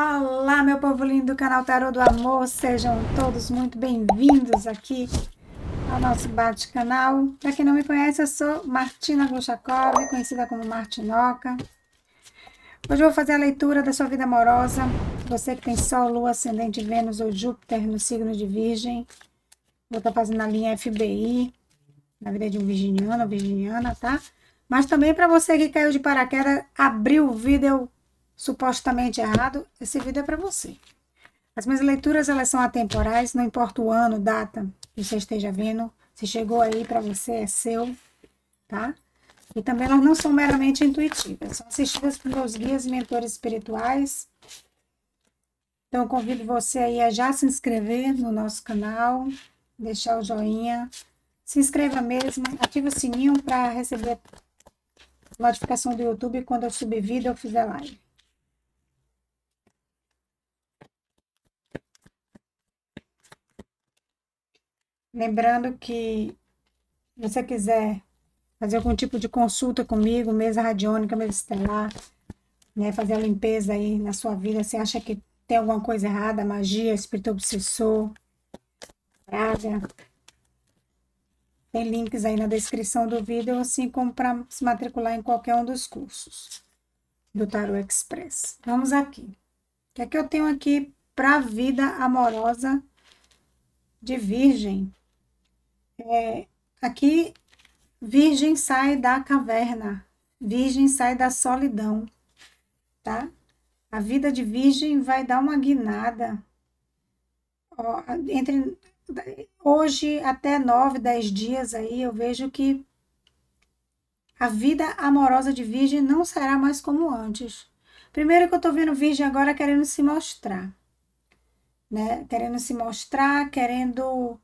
Olá, meu povo lindo do canal Tarô do Amor, sejam todos muito bem-vindos aqui ao nosso bate-canal. Para quem não me conhece, eu sou Martina Gluchakov, conhecida como Martinoca. Hoje eu vou fazer a leitura da sua vida amorosa, você que tem Sol, Lua, Ascendente, Vênus ou Júpiter no signo de Virgem. Vou estar tá fazendo a linha FBI, na vida de um virginiano ou virginiana, tá? Mas também para você que caiu de paraquedas, abriu o vídeo supostamente errado, esse vídeo é para você. As minhas leituras, elas são atemporais, não importa o ano, data que você esteja vendo. Se chegou aí para você, é seu, tá? E também elas não são meramente intuitivas, são assistidas por meus guias e mentores espirituais. Então, convido você aí a já se inscrever no nosso canal, deixar o joinha, se inscreva mesmo, ative o sininho para receber notificação do YouTube quando eu subir vídeo ou fizer live. Lembrando que se você quiser fazer algum tipo de consulta comigo, mesa radiônica, mesa estelar, né, fazer a limpeza aí na sua vida, você acha que tem alguma coisa errada, magia, espírito obsessor, praga, tem links aí na descrição do vídeo, assim como para se matricular em qualquer um dos cursos do Tarot Express. Vamos aqui. O que é que eu tenho aqui para a vida amorosa de Virgem? É, aqui, virgem sai da caverna, virgem sai da solidão, tá? A vida de virgem vai dar uma guinada. Ó, entre hoje até nove, dez dias aí, eu vejo que a vida amorosa de virgem não será mais como antes. Primeiro que eu tô vendo virgem agora querendo se mostrar, né? Querendo se mostrar, querendo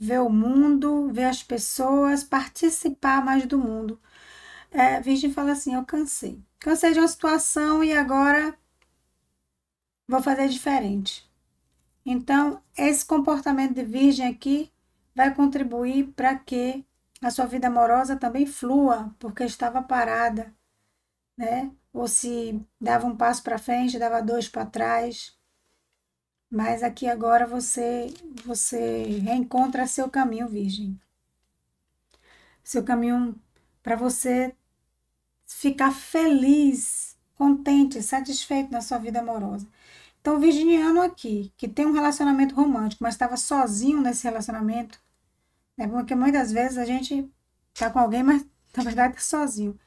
ver o mundo, ver as pessoas, participar mais do mundo. É, Virgem fala assim: Eu cansei. Cansei de uma situação e agora vou fazer diferente. Então, esse comportamento de Virgem aqui vai contribuir para que a sua vida amorosa também flua, porque estava parada, né? Ou se dava um passo para frente, dava dois para trás mas aqui agora você você reencontra seu caminho virgem. Seu caminho para você ficar feliz, contente, satisfeito na sua vida amorosa. Então, o virginiano aqui, que tem um relacionamento romântico, mas estava sozinho nesse relacionamento, né? porque muitas vezes a gente está com alguém, mas na verdade está sozinho.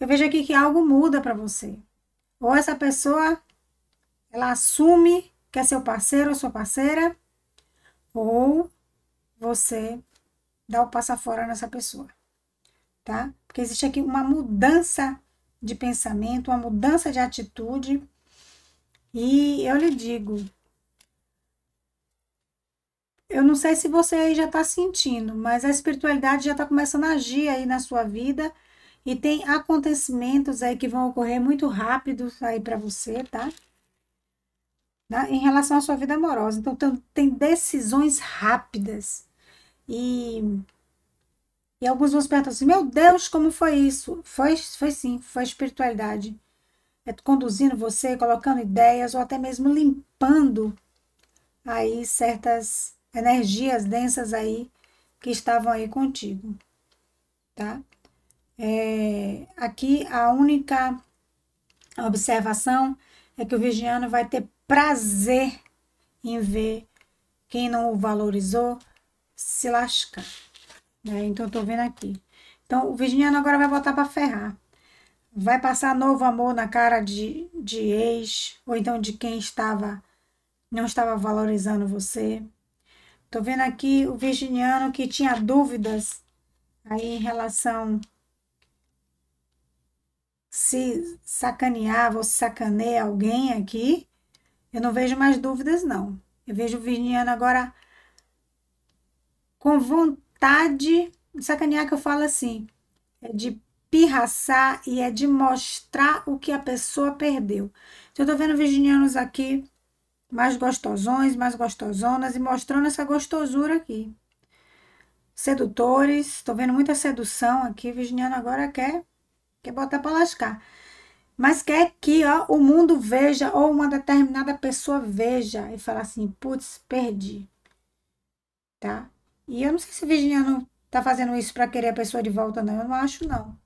Eu vejo aqui que algo muda para você. Ou essa pessoa, ela assume é seu parceiro ou sua parceira, ou você dá o passo fora nessa pessoa, tá? Porque existe aqui uma mudança de pensamento, uma mudança de atitude, e eu lhe digo, eu não sei se você aí já está sentindo, mas a espiritualidade já está começando a agir aí na sua vida e tem acontecimentos aí que vão ocorrer muito rápido aí para você, tá? né, em relação à sua vida amorosa. Então, tem, tem decisões rápidas. E, e alguns vão se assim: meu Deus, como foi isso? Foi, foi sim, foi espiritualidade. É, conduzindo você, colocando ideias ou até mesmo limpando aí certas energias densas aí que estavam aí contigo, tá? É, aqui a única observação é que o vigiano vai ter prazer em ver quem não o valorizou se lascar. Né? Então, eu tô vendo aqui. Então, o virginiano agora vai voltar para ferrar. Vai passar novo amor na cara de, de ex, ou então de quem estava não estava valorizando você. Tô vendo aqui o virginiano que tinha dúvidas aí em relação se sacanear ou se sacaneia alguém aqui, eu não vejo mais dúvidas, não. Eu vejo o Virginiano agora com vontade. Sacanear que eu falo assim. É de pirraçar e é de mostrar o que a pessoa perdeu. Então, eu tô vendo virginianos aqui mais gostosões, mais gostosonas e mostrando essa gostosura aqui. Sedutores, tô vendo muita sedução aqui. Virginiano agora quer, quer botar pra lascar mas quer que ó, o mundo veja ou uma determinada pessoa veja e fala assim, putz, perdi, tá? E eu não sei se o virginiano tá fazendo isso para querer a pessoa de volta, não, eu não acho não.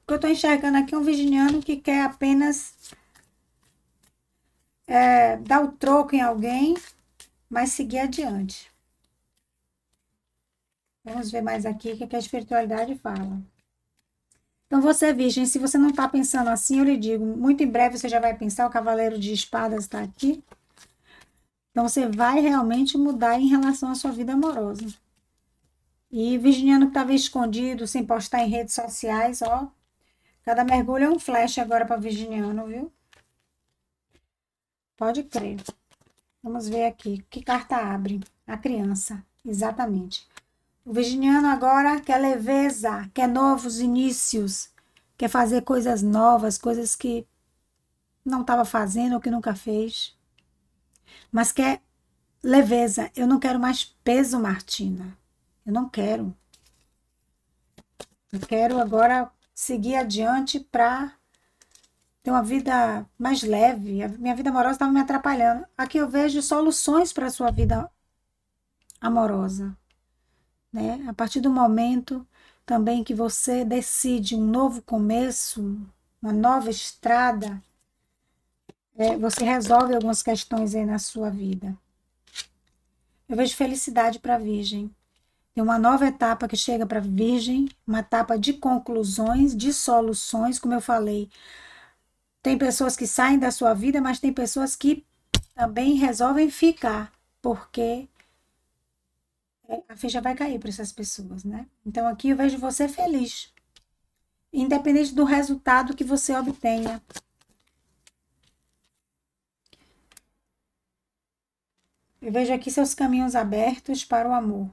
Porque eu tô enxergando aqui um virginiano que quer apenas é, dar o troco em alguém, mas seguir adiante. Vamos ver mais aqui o que a espiritualidade fala. Então, você, é Virgem, se você não está pensando assim, eu lhe digo, muito em breve você já vai pensar, o Cavaleiro de Espadas está aqui. Então, você vai realmente mudar em relação à sua vida amorosa. E virginiano que estava escondido, sem postar em redes sociais, ó. Cada mergulho é um flash agora para virginiano, viu? Pode crer. Vamos ver aqui. Que carta abre? A criança. Exatamente. O virginiano agora quer leveza, quer novos inícios, quer fazer coisas novas, coisas que não estava fazendo ou que nunca fez. Mas quer leveza. Eu não quero mais peso, Martina. Eu não quero. Eu quero agora seguir adiante para ter uma vida mais leve. A minha vida amorosa estava me atrapalhando. Aqui eu vejo soluções para a sua vida amorosa. Né? A partir do momento também que você decide um novo começo, uma nova estrada, é, você resolve algumas questões aí na sua vida. Eu vejo felicidade para a Virgem. Tem uma nova etapa que chega para a Virgem, uma etapa de conclusões, de soluções, como eu falei. Tem pessoas que saem da sua vida, mas tem pessoas que também resolvem ficar, porque a ficha vai cair para essas pessoas, né? Então aqui eu vejo você feliz, independente do resultado que você obtenha. Eu vejo aqui seus caminhos abertos para o amor.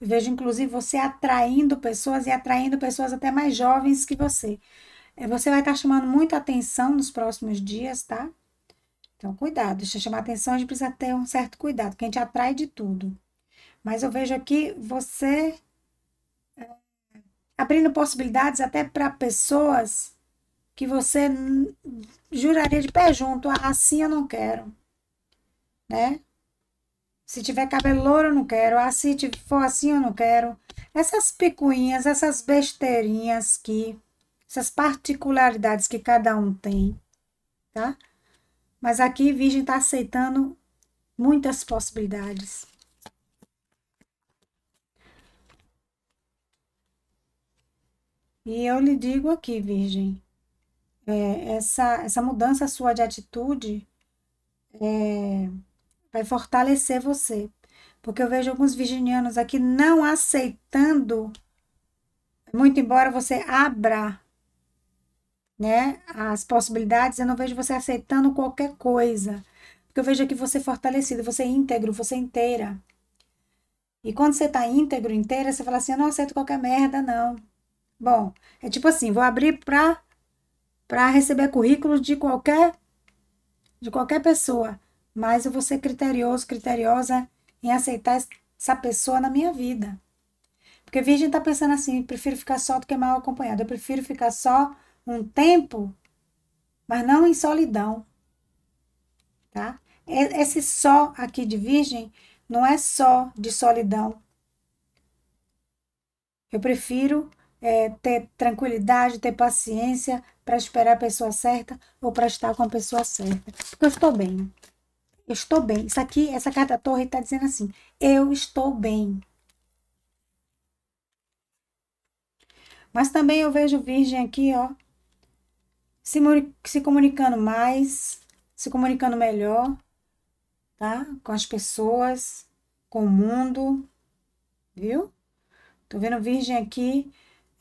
Eu vejo inclusive você atraindo pessoas e atraindo pessoas até mais jovens que você. É, você vai estar chamando muita atenção nos próximos dias, tá? Então, cuidado. Deixa eu chamar atenção, a gente precisa ter um certo cuidado, porque a gente atrai de tudo. Mas eu vejo aqui você é, abrindo possibilidades até para pessoas que você juraria de pé junto, ah, assim eu não quero, né? Se tiver cabelo louro, eu não quero. Ah, se for assim, eu não quero. Essas picuinhas, essas besteirinhas que... Essas particularidades que cada um tem, tá? Mas aqui, Virgem está aceitando muitas possibilidades. E eu lhe digo aqui, Virgem, é, essa, essa mudança sua de atitude é, vai fortalecer você. Porque eu vejo alguns virginianos aqui não aceitando, muito embora você abra né, as possibilidades, eu não vejo você aceitando qualquer coisa. Porque eu vejo aqui você fortalecido, você é íntegro, você é inteira. E quando você está íntegro, inteira, você fala assim: eu não aceito qualquer merda, não. Bom, é tipo assim, vou abrir para para receber currículos de qualquer de qualquer pessoa, mas eu vou ser criterioso, criteriosa em aceitar essa pessoa na minha vida. Porque virgem está pensando assim, prefiro ficar só do que mal acompanhado Eu prefiro ficar só um tempo, mas não em solidão. Tá? Esse só aqui de virgem não é só de solidão. Eu prefiro é, ter tranquilidade, ter paciência para esperar a pessoa certa ou para estar com a pessoa certa. Porque eu estou bem. Eu estou bem. Isso aqui, essa carta torre está dizendo assim: eu estou bem. Mas também eu vejo Virgem aqui, ó, se, se comunicando mais, se comunicando melhor, tá? Com as pessoas, com o mundo, viu? Tô vendo Virgem aqui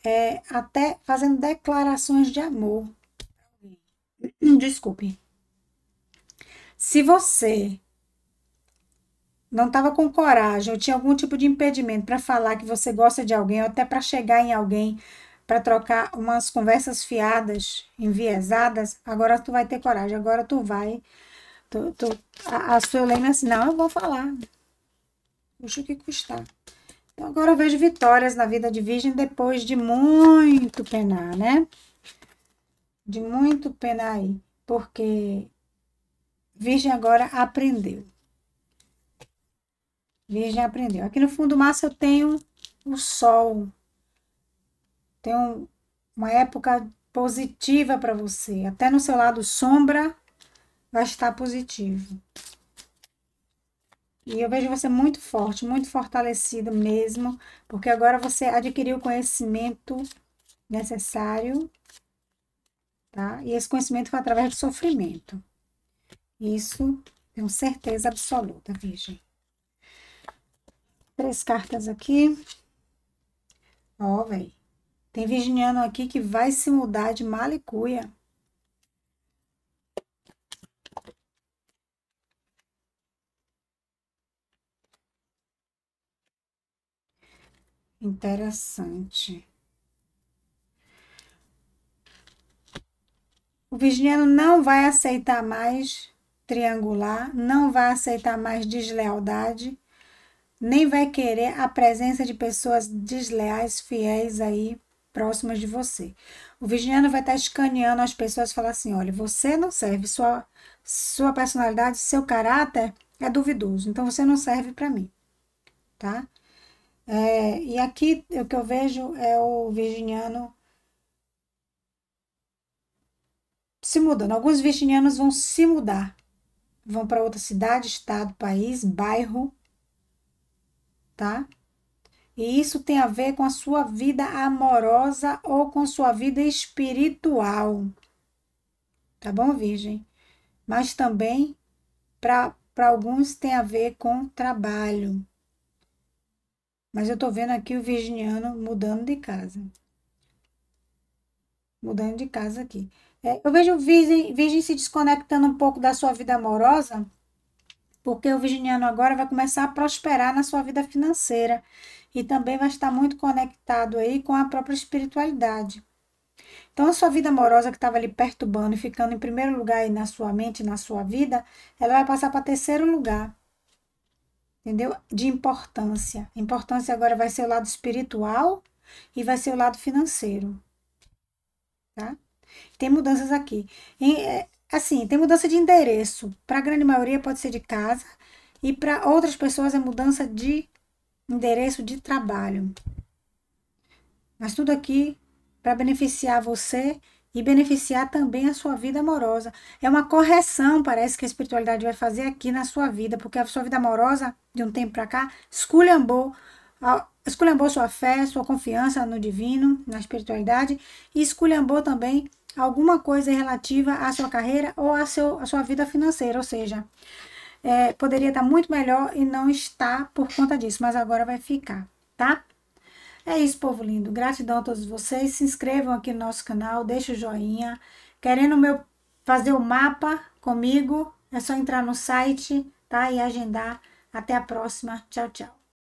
é, até fazendo declarações de amor. Desculpe. Se você não estava com coragem ou tinha algum tipo de impedimento para falar que você gosta de alguém ou até para chegar em alguém para trocar umas conversas fiadas, enviesadas, agora tu vai ter coragem, agora tu vai. Tu, tu, a, a sua lenda assim, não, eu vou falar. Puxa o que custar. Então, agora eu vejo vitórias na vida de virgem depois de muito penar, né? De muito penar aí, porque virgem agora aprendeu. Virgem aprendeu. Aqui no fundo do mar eu tenho o sol. Tenho uma época positiva para você. Até no seu lado sombra vai estar positivo. E eu vejo você muito forte, muito fortalecido mesmo, porque agora você adquiriu o conhecimento necessário, tá? E esse conhecimento foi através do sofrimento. Isso tenho certeza absoluta, Virgem. Três cartas aqui. Ó, velho. Tem virginiano aqui que vai se mudar de malicuia. Interessante. O virginiano não vai aceitar mais triangular, não vai aceitar mais deslealdade, nem vai querer a presença de pessoas desleais, fiéis aí próximas de você. O virginiano vai estar tá escaneando as pessoas e falar assim: olha, você não serve, sua, sua personalidade, seu caráter é duvidoso, então você não serve para mim, tá? É, e aqui o que eu vejo é o virginiano se mudando. Alguns virginianos vão se mudar, vão para outra cidade, estado, país, bairro, tá? E isso tem a ver com a sua vida amorosa ou com sua vida espiritual. Tá bom, Virgem? Mas também para alguns tem a ver com trabalho. Mas eu tô vendo aqui o virginiano mudando de casa. Mudando de casa aqui. É, eu vejo o virgem, virgem se desconectando um pouco da sua vida amorosa, porque o virginiano agora vai começar a prosperar na sua vida financeira e também vai estar muito conectado aí com a própria espiritualidade. Então, a sua vida amorosa que estava ali perturbando e ficando em primeiro lugar aí na sua mente, na sua vida, ela vai passar para terceiro lugar entendeu? De importância. A importância agora vai ser o lado espiritual e vai ser o lado financeiro, tá? Tem mudanças aqui. E, é, assim, tem mudança de endereço. Para a grande maioria pode ser de casa e para outras pessoas é mudança de endereço de trabalho. Mas tudo aqui para beneficiar você e beneficiar também a sua vida amorosa. É uma correção, parece que a espiritualidade vai fazer aqui na sua vida, porque a sua vida amorosa, de um tempo para cá, esculhambou, esculhambou sua fé, sua confiança no divino, na espiritualidade, e esculhambou também alguma coisa relativa à sua carreira ou à, seu, à sua vida financeira, ou seja, é, poderia estar muito melhor e não está por conta disso, mas agora vai ficar, tá? É isso, povo lindo. Gratidão a todos vocês. Se inscrevam aqui no nosso canal, deixem o joinha. Querendo meu fazer o mapa comigo, é só entrar no site, tá? E agendar. Até a próxima. Tchau, tchau.